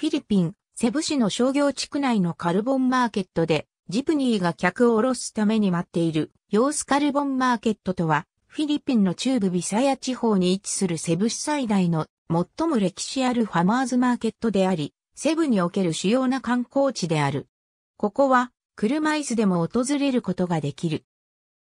フィリピン、セブ市の商業地区内のカルボンマーケットで、ジプニーが客を下ろすために待っている、ヨースカルボンマーケットとは、フィリピンの中部ビサヤ地方に位置するセブ市最大の最も歴史あるファマーズマーケットであり、セブにおける主要な観光地である。ここは、車椅子でも訪れることができる。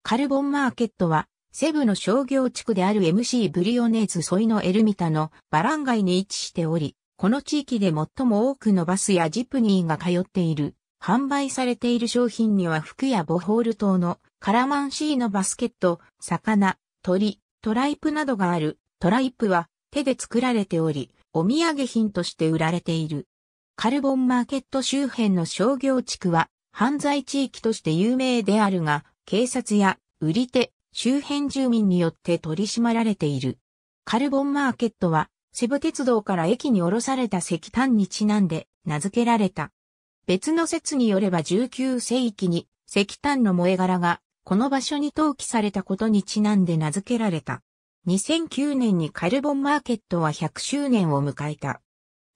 カルボンマーケットは、セブの商業地区である MC ブリオネーズソイのエルミタのバラン街に位置しており、この地域で最も多くのバスやジプニーが通っている。販売されている商品には服やボホール島のカラマンシーのバスケット、魚、鳥、トライプなどがある。トライプは手で作られており、お土産品として売られている。カルボンマーケット周辺の商業地区は犯罪地域として有名であるが、警察や売り手、周辺住民によって取り締まられている。カルボンマーケットはセブ鉄道から駅に降ろされた石炭にちなんで名付けられた。別の説によれば19世紀に石炭の燃え殻がこの場所に投棄されたことにちなんで名付けられた。2009年にカルボンマーケットは100周年を迎えた。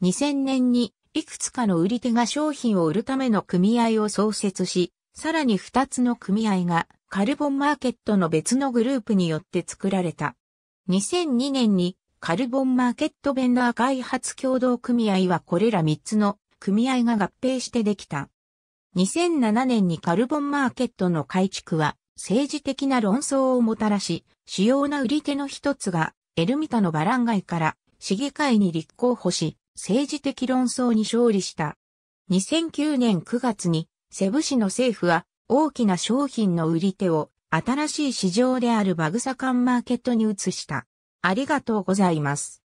2000年にいくつかの売り手が商品を売るための組合を創設し、さらに2つの組合がカルボンマーケットの別のグループによって作られた。2002年にカルボンマーケットベンダー開発共同組合はこれら3つの組合が合併してできた。2007年にカルボンマーケットの改築は政治的な論争をもたらし、主要な売り手の一つがエルミタのバラン街から市議会に立候補し、政治的論争に勝利した。2009年9月にセブ市の政府は大きな商品の売り手を新しい市場であるバグサカンマーケットに移した。ありがとうございます。